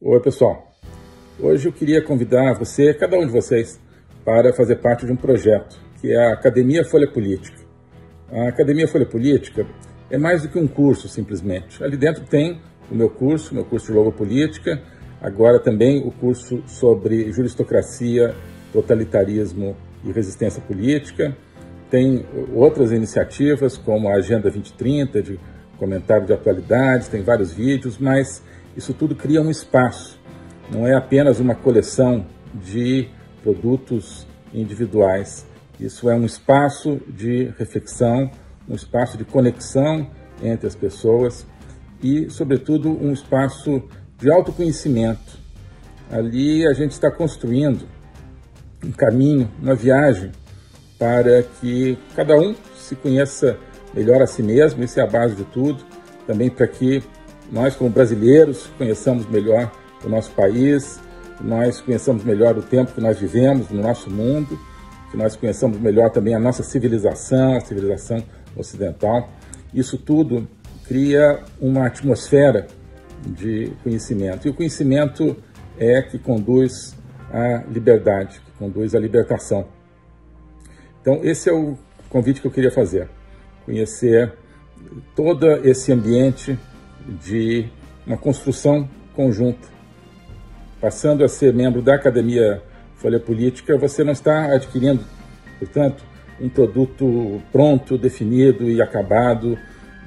Oi, pessoal. Hoje eu queria convidar você, cada um de vocês, para fazer parte de um projeto que é a Academia Folha Política. A Academia Folha Política é mais do que um curso, simplesmente. Ali dentro tem o meu curso, meu curso de Logopolítica, agora também o curso sobre juristocracia, totalitarismo e resistência política. Tem outras iniciativas, como a Agenda 2030, de comentário de atualidades, tem vários vídeos, mas isso tudo cria um espaço, não é apenas uma coleção de produtos individuais. Isso é um espaço de reflexão, um espaço de conexão entre as pessoas e, sobretudo, um espaço de autoconhecimento. Ali a gente está construindo um caminho, uma viagem para que cada um se conheça melhor a si mesmo, isso é a base de tudo, também para que nós como brasileiros conheçamos melhor o nosso país, nós conheçamos melhor o tempo que nós vivemos no nosso mundo, que nós conheçamos melhor também a nossa civilização, a civilização ocidental. Isso tudo cria uma atmosfera de conhecimento. E o conhecimento é que conduz à liberdade, que conduz à libertação. Então, esse é o convite que eu queria fazer: conhecer todo esse ambiente de uma construção conjunta. Passando a ser membro da Academia Folha Política, você não está adquirindo, portanto, um produto pronto, definido e acabado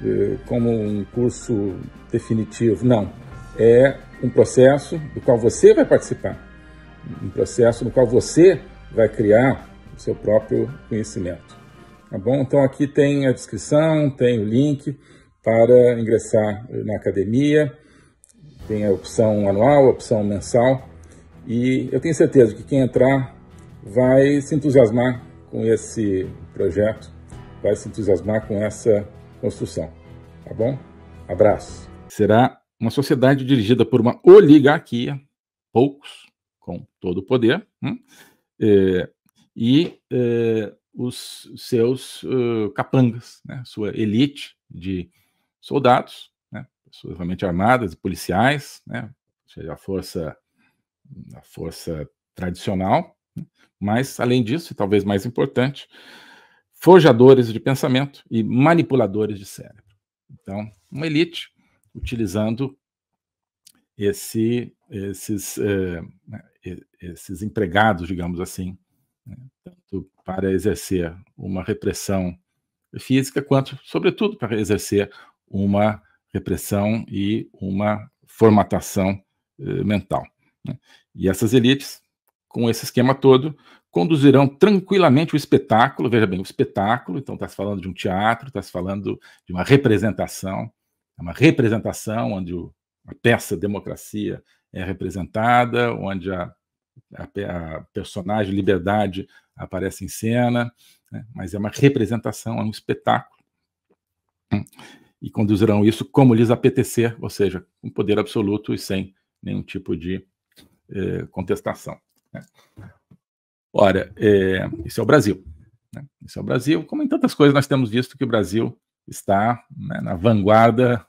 eh, como um curso definitivo. Não. É um processo do qual você vai participar, um processo no qual você vai criar o seu próprio conhecimento. Tá bom? Então aqui tem a descrição, tem o link para ingressar na academia. Tem a opção anual, a opção mensal. E eu tenho certeza que quem entrar vai se entusiasmar com esse projeto, vai se entusiasmar com essa construção. Tá bom? Abraço. Será uma sociedade dirigida por uma oligarquia, poucos com todo o poder, né? é, e é, os seus uh, capangas, né? sua elite de soldados, né, pessoas realmente armadas, policiais, né, ou seja, a força, a força tradicional, né, mas, além disso, e talvez mais importante, forjadores de pensamento e manipuladores de cérebro. Então, uma elite utilizando esse, esses, eh, né, esses empregados, digamos assim, né, tanto para exercer uma repressão física, quanto, sobretudo, para exercer uma repressão e uma formatação eh, mental. Né? E essas elites, com esse esquema todo, conduzirão tranquilamente o espetáculo, veja bem, o espetáculo, então está se falando de um teatro, está se falando de uma representação, é uma representação onde o, a peça democracia é representada, onde a, a, a personagem liberdade aparece em cena, né? mas é uma representação, é um espetáculo e conduzirão isso como lhes apetecer, ou seja, com um poder absoluto e sem nenhum tipo de eh, contestação. Né? Ora, eh, isso é o Brasil. Né? Isso é o Brasil. Como em tantas coisas, nós temos visto que o Brasil está né, na vanguarda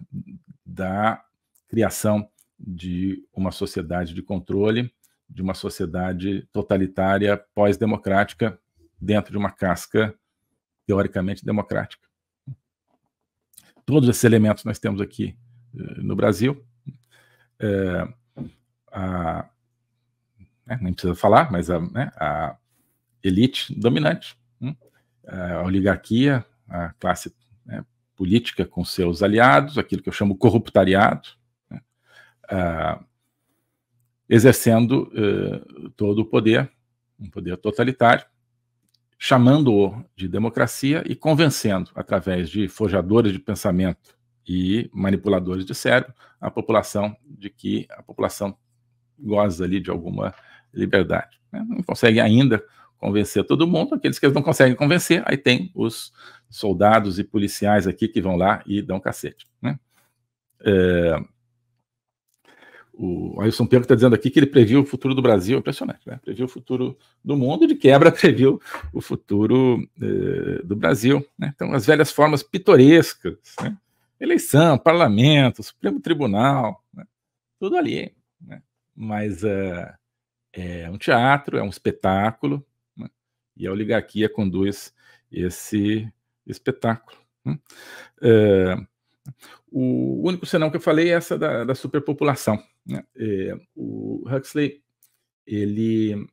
da criação de uma sociedade de controle, de uma sociedade totalitária pós-democrática, dentro de uma casca teoricamente democrática todos esses elementos nós temos aqui eh, no Brasil. É, a, né, nem precisa falar, mas a, né, a elite dominante, hum, a oligarquia, a classe né, política com seus aliados, aquilo que eu chamo corruptariado, né, a, exercendo uh, todo o poder, um poder totalitário, chamando-o de democracia e convencendo, através de forjadores de pensamento e manipuladores de cérebro, a população de que a população goza ali de alguma liberdade. Né? Não consegue ainda convencer todo mundo, aqueles que não conseguem convencer, aí tem os soldados e policiais aqui que vão lá e dão cacete. Né? É, o Ailson Pedro está dizendo aqui que ele previu o futuro do Brasil, impressionante, né? Previu o futuro do mundo, de quebra, previu o futuro eh, do Brasil. Né? Então, as velhas formas pitorescas, né? eleição, parlamento, Supremo Tribunal, né? tudo ali. Né? Mas uh, é um teatro, é um espetáculo, né? e a oligarquia conduz esse espetáculo. Né? Uh, o único senão que eu falei é essa da, da superpopulação. Né? É, o Huxley ele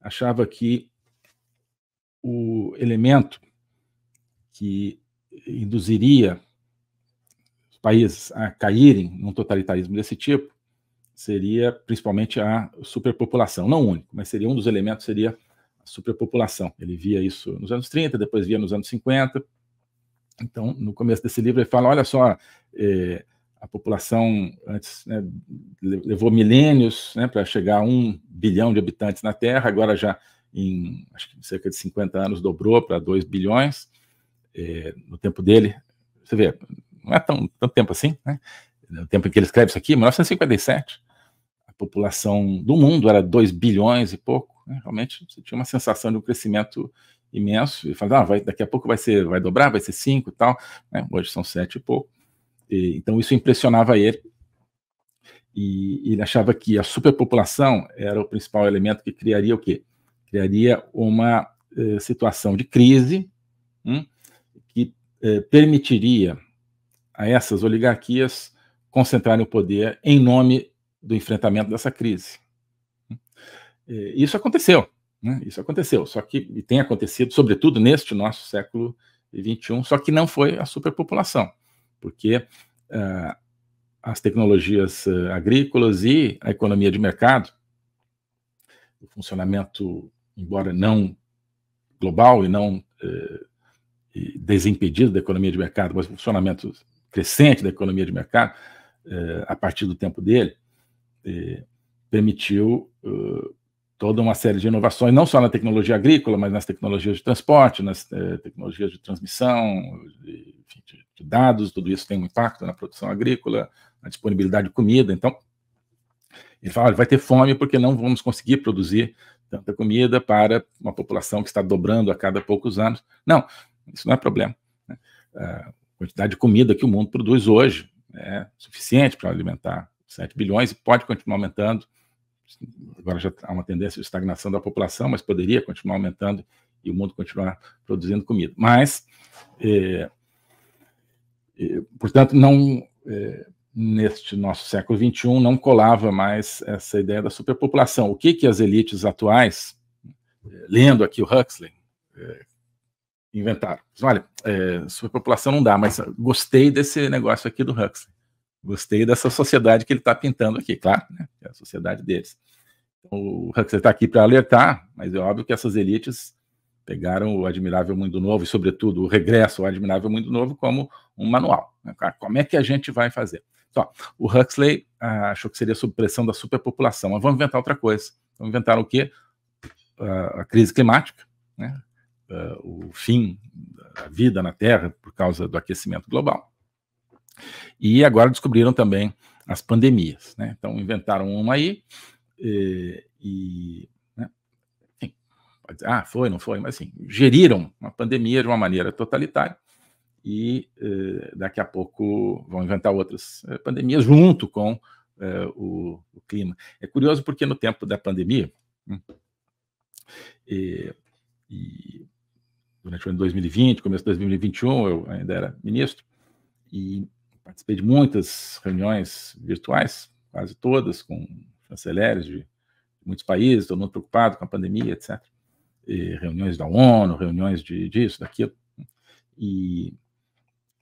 achava que o elemento que induziria os países a caírem num totalitarismo desse tipo seria principalmente a superpopulação, não único, mas seria um dos elementos seria a superpopulação. Ele via isso nos anos 30, depois via nos anos 50, então, no começo desse livro, ele fala: olha só, eh, a população antes né, levou milênios né, para chegar a um bilhão de habitantes na Terra, agora já em cerca de 50 anos dobrou para 2 bilhões. Eh, no tempo dele, você vê, não é tão, tanto tempo assim, né? No tempo em que ele escreve isso aqui, 1957, a população do mundo era 2 bilhões e pouco. Né? Realmente, você tinha uma sensação de um crescimento imenso, e fala, ah, vai, daqui a pouco vai ser, vai dobrar, vai ser cinco e tal, né? hoje são sete e pouco. E, então isso impressionava ele, e ele achava que a superpopulação era o principal elemento que criaria o quê? Criaria uma eh, situação de crise hum, que eh, permitiria a essas oligarquias concentrarem o poder em nome do enfrentamento dessa crise. Hum. Eh, isso aconteceu. Né? Isso aconteceu, só que e tem acontecido, sobretudo neste nosso século XXI, só que não foi a superpopulação, porque uh, as tecnologias uh, agrícolas e a economia de mercado, o funcionamento, embora não global e não uh, desimpedido da economia de mercado, mas o funcionamento crescente da economia de mercado, eh, a partir do tempo dele, eh, permitiu ah, toda uma série de inovações, não só na tecnologia agrícola, mas nas tecnologias de transporte, nas eh, tecnologias de transmissão, de, enfim, de, de, dados, tudo isso tem um impacto na produção agrícola, na disponibilidade de comida. Então, ele fala, vai ter fome porque não vamos conseguir produzir tanta comida para uma população que está dobrando a cada poucos anos. Não, isso não é problema. Né? A quantidade de comida que o mundo produz hoje é suficiente para alimentar 7 bilhões e pode continuar aumentando agora já há uma tendência de estagnação da população, mas poderia continuar aumentando e o mundo continuar produzindo comida. Mas, é, é, portanto, não é, neste nosso século XXI não colava mais essa ideia da superpopulação. O que que as elites atuais, lendo aqui o Huxley, inventaram? Olha, superpopulação não dá, mas gostei desse negócio aqui do Huxley. Gostei dessa sociedade que ele está pintando aqui, claro, né? É a sociedade deles. Então, o Huxley está aqui para alertar, mas é óbvio que essas elites pegaram o Admirável Mundo Novo e, sobretudo, o regresso ao Admirável Mundo Novo como um manual. Né? Como é que a gente vai fazer? Então, o Huxley ah, achou que seria sob pressão da superpopulação, mas vamos inventar outra coisa. Vamos inventar o quê? Ah, a crise climática, né? ah, o fim da vida na Terra por causa do aquecimento global. E agora descobriram também as pandemias, né? Então inventaram uma aí e, eh, e né? Enfim, ah, foi, não foi, mas assim, geriram uma pandemia de uma maneira totalitária e eh, daqui a pouco vão inventar outras eh, pandemias junto com eh, o, o, clima. É curioso porque no tempo da pandemia, hum, e, eh, e durante o ano 2020, começo de 2021, eu ainda era ministro, e participei de muitas reuniões virtuais, quase todas, com chanceleres de muitos países, todo mundo preocupado com a pandemia, etc. E reuniões da ONU, reuniões de, disso, daquilo. E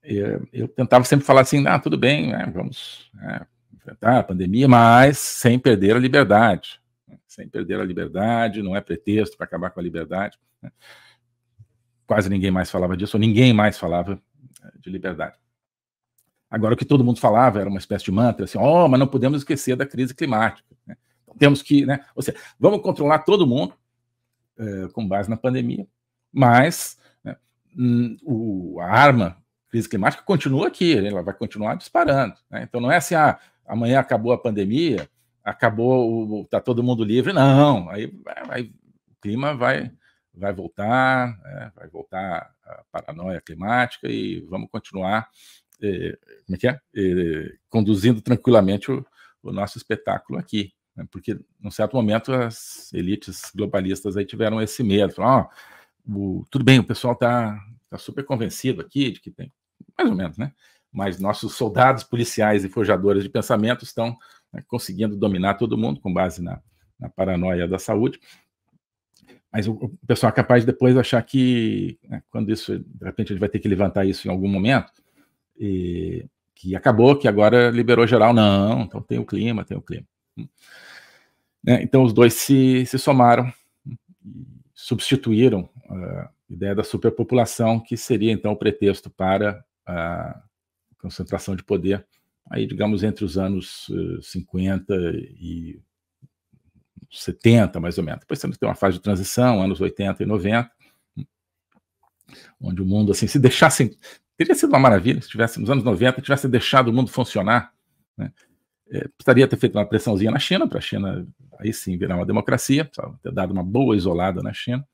eu, eu tentava sempre falar assim: ah, tudo bem, né, vamos né, enfrentar a pandemia, mas sem perder a liberdade. Né, sem perder a liberdade, não é pretexto para acabar com a liberdade. Né. Quase ninguém mais falava disso, ou ninguém mais falava né, de liberdade. Agora, o que todo mundo falava era uma espécie de mantra, assim, ó, oh, mas não podemos esquecer da crise climática. Né? Então, temos que, né? Ou seja, vamos controlar todo mundo eh, com base na pandemia, mas né, hum, o, a arma crise climática continua aqui, ela vai continuar disparando. Né? Então não é assim, ah, amanhã acabou a pandemia, acabou, está todo mundo livre, não. Aí, aí o clima vai, vai voltar, né, vai voltar a paranoia climática e vamos continuar é, como é que é? é? conduzindo tranquilamente o, o, nosso espetáculo aqui. Né? Porque, num certo momento, as elites globalistas aí tiveram esse medo. Falaram, oh, o, tudo bem, o pessoal está tá super convencido aqui de que tem, mais ou menos, né? Mas nossos soldados policiais e forjadores de pensamento estão né, conseguindo dominar todo mundo com base na, na paranoia da saúde. Mas o pessoal é capaz de depois achar que, né, quando isso, de repente, ele vai ter que levantar isso em algum momento, e, que acabou, que agora liberou geral. Não, então tem o clima, tem o clima. Né? Então os dois se, se somaram, substituíram a ideia da superpopulação, que seria então o pretexto para a concentração de poder, aí digamos entre os anos 50 eh, e 70, mais ou menos. Depois você uma fase de transição, anos 80 e 90, onde o mundo, assim, se deixasse Teria sido uma maravilha se tivesse, nos anos 90, tivesse deixado o mundo funcionar. Né? É, precisaria ter feito uma pressãozinha na China, para a China aí sim virar uma democracia, ter dado uma boa isolada na China.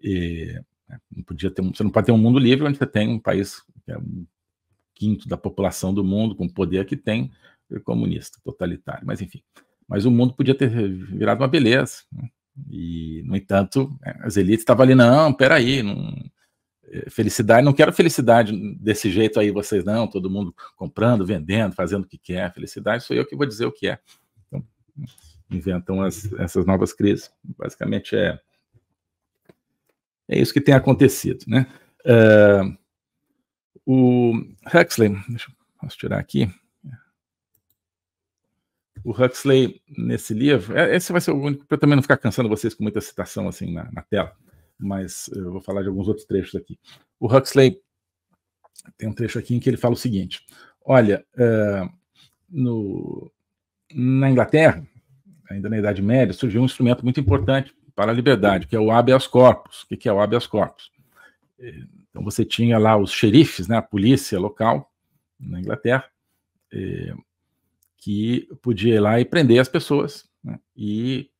E, né, não podia ter, você não pode ter um mundo livre onde você tem um país que é um quinto da população do mundo, com o poder que tem, eh, comunista, totalitário, mas enfim. Mas o mundo podia ter virado uma beleza. Né? E, no entanto, né, as elites estavam ali, não, peraí, não felicidade, não quero felicidade desse jeito aí, vocês não, todo mundo comprando, vendendo, fazendo o que quer. Felicidade sou eu que vou dizer o que é. Então, inventam as, essas novas crises. Basicamente é, é isso que tem acontecido, né? Uh, o Huxley, deixa eu posso tirar aqui. O Huxley, nesse livro, é, esse vai ser o único, para também não ficar cansando vocês com muita citação assim na, na tela mas eu vou falar de alguns outros trechos aqui. O Huxley tem um trecho aqui em que ele fala o seguinte: olha, uh, no, na Inglaterra, ainda na Idade Média, surgiu um instrumento muito importante para a liberdade, que é o habeas corpus. O que é o habeas corpus? Então você tinha lá os xerifes, né, a polícia local na Inglaterra, eh, que podia ir lá e prender as pessoas né, e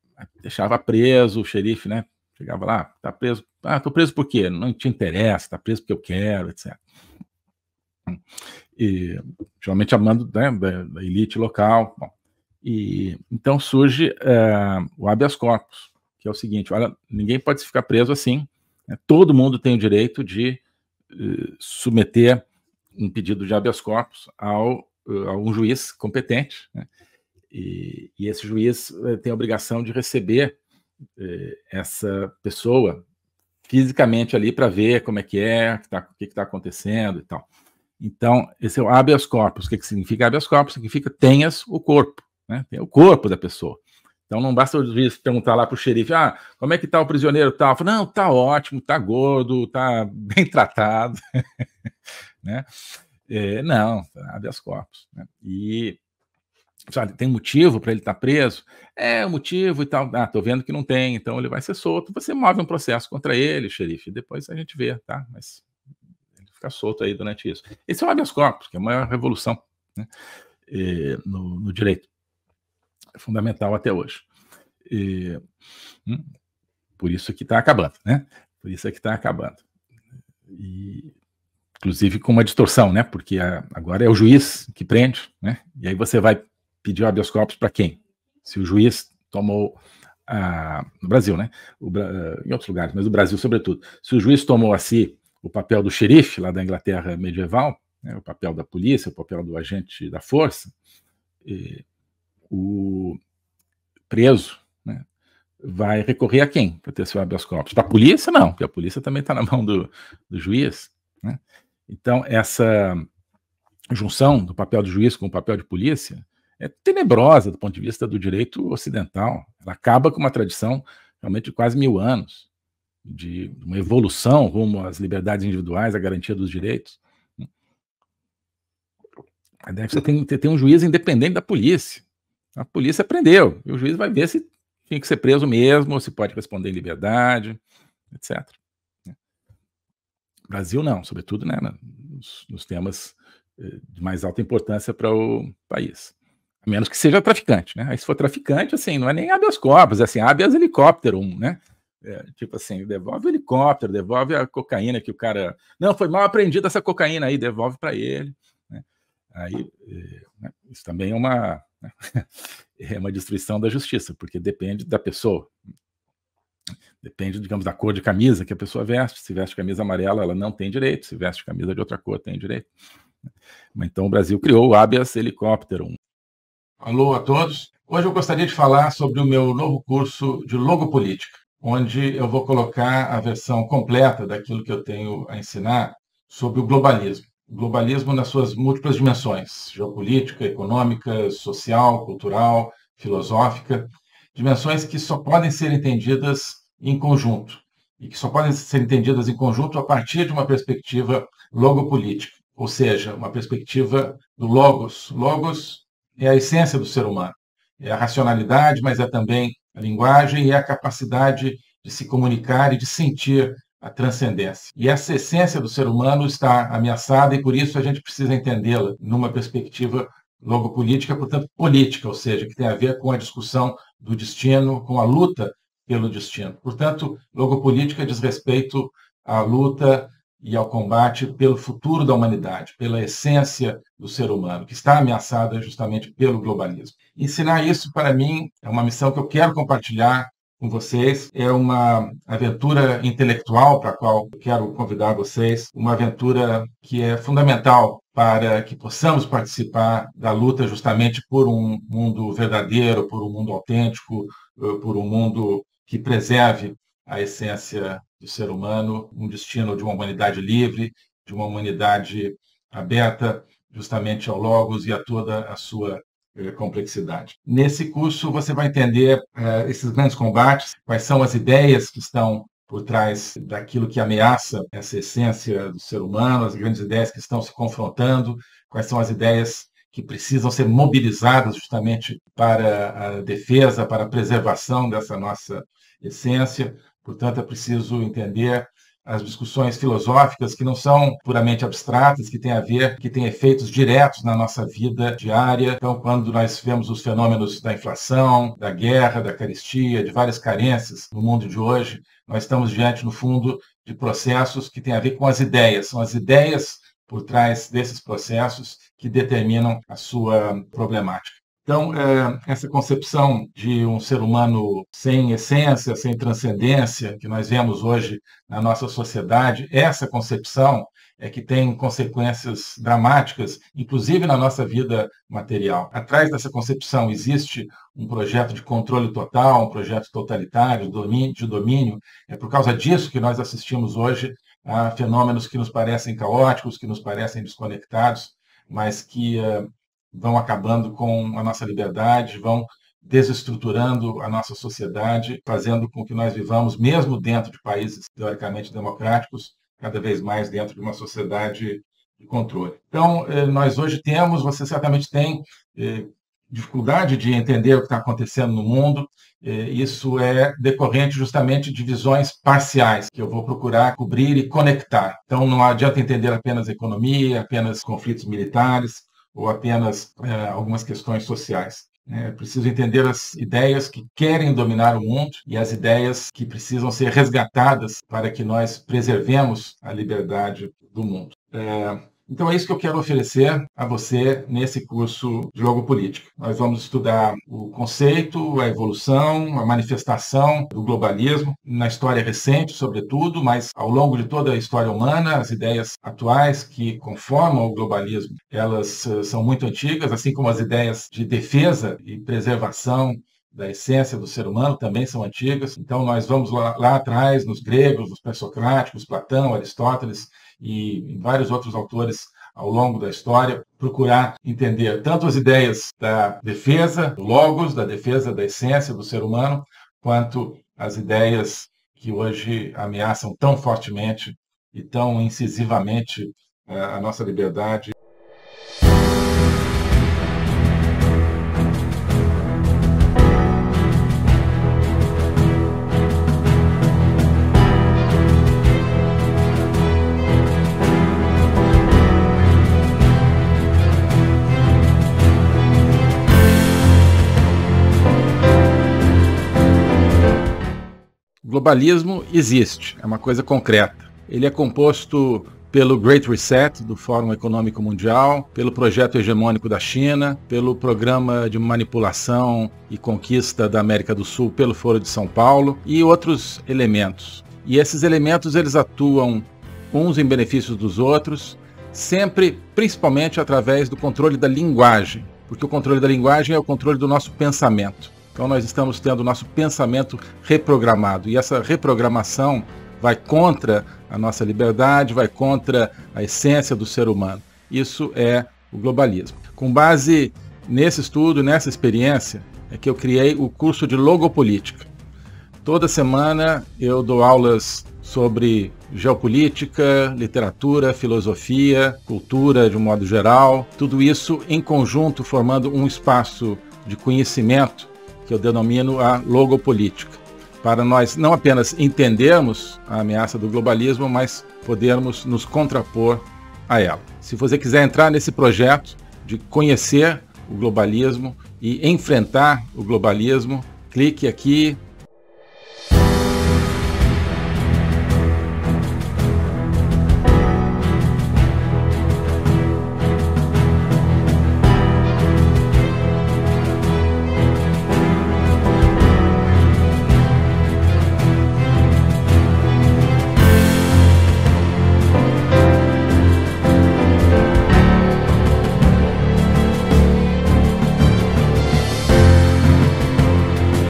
deixava preso o xerife, né, Chegava lá, tá preso. Ah, tô preso por quê? Não te interessa, tá preso porque eu quero, etc. E, geralmente amando né, da, da, elite local. Bom, e então surge eh, o habeas corpus, que é o seguinte: olha, ninguém pode ficar preso assim. Né? Todo mundo tem o direito de eh, submeter um pedido de habeas corpus ao, eh, a um juiz competente, né? e, e, esse juiz tem a obrigação de receber eh, essa pessoa fisicamente ali para ver como é que é, que o que está tá acontecendo e tal. Então, esse é o habeas corpus. O que, que significa habeas corpus? Significa tenhas o corpo, né? Tem o corpo da pessoa. Então não basta o juiz perguntar lá para o xerife, ah, como é que está o prisioneiro tal? Tá? não, está ótimo, está gordo, está bem tratado, né? É, não, habeas corpus. Né? E sabe, tem motivo para ele estar tá preso? É, o motivo e tal. Ah, tô vendo que não tem, então ele vai ser solto. Você move um processo contra ele, xerife, depois a gente vê, tá? Mas ele fica solto aí durante isso. Esse é o habeas corpus, que é a maior revolução né? e, eh, no, no, direito. É fundamental até hoje. E, hum, por isso que está acabando, né? Por isso é que está acabando. E inclusive com uma distorção, né? Porque a, agora é o juiz que prende, né? E aí você vai pediu habeas corpus para quem? Se o juiz tomou. Ah, no Brasil, né? O, eh, em outros lugares, mas no Brasil, sobretudo. Se o juiz tomou a si o papel do xerife lá da Inglaterra medieval, né, o papel da polícia, o papel do agente da força, e, o preso né, vai recorrer a quem para ter seu habeas corpus? Da polícia, não, porque a polícia também está na mão do, do juiz. Né? Então, essa junção do papel do juiz com o papel de polícia é tenebrosa do ponto de vista do direito ocidental. Ela acaba com uma tradição realmente de quase mil anos, de uma evolução rumo às liberdades individuais, à garantia dos direitos. Você tem, tem um juiz independente da polícia. A polícia prendeu, e o juiz vai ver se tem que ser preso mesmo, se pode responder em liberdade, etc. Brasil não, sobretudo né, nos, nos temas eh, de mais alta importância para o país menos que seja traficante, né? Aí se for traficante, assim, não é nem habeas corpus, é assim, habeas helicóptero, né? É, tipo assim, devolve o helicóptero, devolve a cocaína que o cara. Não, foi mal apreendida essa cocaína aí, devolve para ele. Né? Aí, é, né, isso também é uma, né, é uma destruição da justiça, porque depende da pessoa. Depende, digamos, da cor de camisa que a pessoa veste. Se veste camisa amarela, ela não tem direito. Se veste camisa de outra cor, tem direito. Né? Então o Brasil criou o habeas helicóptero, Alô a todos. Hoje eu gostaria de falar sobre o meu novo curso de Logopolítica, onde eu vou colocar a versão completa daquilo que eu tenho a ensinar sobre o globalismo. O globalismo nas suas múltiplas dimensões: geopolítica, econômica, social, cultural, filosófica. Dimensões que só podem ser entendidas em conjunto e que só podem ser entendidas em conjunto a partir de uma perspectiva logopolítica, ou seja, uma perspectiva do logos. Logos é a essência do ser humano. É a racionalidade, mas é também a linguagem e a capacidade de se comunicar e de sentir a transcendência. E essa essência do ser humano está ameaçada e por isso a gente precisa entendê-la numa perspectiva logopolítica, portanto política, ou seja, que tem a ver com a discussão do destino, com a luta pelo destino. Portanto, logopolítica diz respeito à luta e ao combate pelo futuro da humanidade, pela essência do ser humano, que está ameaçada justamente pelo globalismo. Ensinar isso, para mim, é uma missão que eu quero compartilhar com vocês. É uma aventura intelectual para a qual eu quero convidar vocês, uma aventura que é fundamental para que possamos participar da luta justamente por um mundo verdadeiro, por um mundo autêntico, por um mundo que preserve a essência do ser humano, um destino de uma humanidade livre, de uma humanidade aberta justamente ao Logos e a toda a sua eh, complexidade. Nesse curso você vai entender eh, esses grandes combates, quais são as ideias que estão por trás daquilo que ameaça essa essência do ser humano, as grandes ideias que estão se confrontando, quais são as ideias que precisam ser mobilizadas justamente para a defesa, para a preservação dessa nossa essência, Portanto, é preciso entender as discussões filosóficas que não são puramente abstratas, que têm a ver, que têm efeitos diretos na nossa vida diária. Então, quando nós vemos os fenômenos da inflação, da guerra, da caristia, de várias carências no mundo de hoje, nós estamos diante, no fundo, de processos que têm a ver com as ideias. São as ideias por trás desses processos que determinam a sua problemática. Então, é, essa concepção de um ser humano sem essência, sem transcendência, que nós vemos hoje na nossa sociedade, essa concepção é que tem consequências dramáticas, inclusive na nossa vida material. Atrás dessa concepção existe um projeto de controle total, um projeto totalitário, de domínio. É por causa disso que nós assistimos hoje a fenômenos que nos parecem caóticos, que nos parecem desconectados, mas que é, vão acabando com a nossa liberdade, vão desestruturando a nossa sociedade, fazendo com que nós vivamos, mesmo dentro de países teoricamente democráticos, cada vez mais dentro de uma sociedade de controle. Então, eh, nós hoje temos, você certamente tem eh, dificuldade de entender o que está acontecendo no mundo. Eh, isso é decorrente justamente de visões parciais que eu vou procurar cobrir e conectar. Então, não adianta entender apenas economia, apenas conflitos militares ou apenas é, algumas questões sociais. Né? É preciso entender as ideias que querem dominar o mundo e as ideias que precisam ser resgatadas para que nós preservemos a liberdade do mundo. É, então é isso que eu quero oferecer a você nesse curso de político. Nós vamos estudar o conceito, a evolução, a manifestação do globalismo na história recente, sobretudo, mas ao longo de toda a história humana, as ideias atuais que conformam o globalismo, elas eh, são muito antigas, assim como as ideias de defesa e preservação da essência do ser humano também são antigas. Então nós vamos lá, lá atrás, nos gregos, nos pré-socráticos, Platão, Aristóteles, e vários outros autores ao longo da história, procurar entender tanto as ideias da defesa, do logos, da defesa da essência do ser humano, quanto as ideias que hoje ameaçam tão fortemente e tão incisivamente eh, a nossa liberdade. tribalismo existe, é uma coisa concreta. Ele é composto pelo Great Reset do Fórum Econômico Mundial, pelo projeto hegemônico da China, pelo programa de manipulação e conquista da América do Sul pelo Foro de São Paulo e outros elementos. E esses elementos eles atuam uns em benefício dos outros, sempre principalmente através do controle da linguagem, porque o controle da linguagem é o controle do nosso pensamento. Então nós estamos tendo o nosso pensamento reprogramado. E essa reprogramação vai contra a nossa liberdade, vai contra a essência do ser humano. Isso é o globalismo. Com base nesse estudo, nessa experiência, é que eu criei o curso de logopolítica. Toda semana eu dou aulas sobre geopolítica, literatura, filosofia, cultura de um modo geral, tudo isso em conjunto formando um espaço de conhecimento que eu denomino a logopolítica, para nós não apenas entendermos a ameaça do globalismo, mas podermos nos contrapor a ela. Se você quiser entrar nesse projeto de conhecer o globalismo e enfrentar o globalismo, clique aqui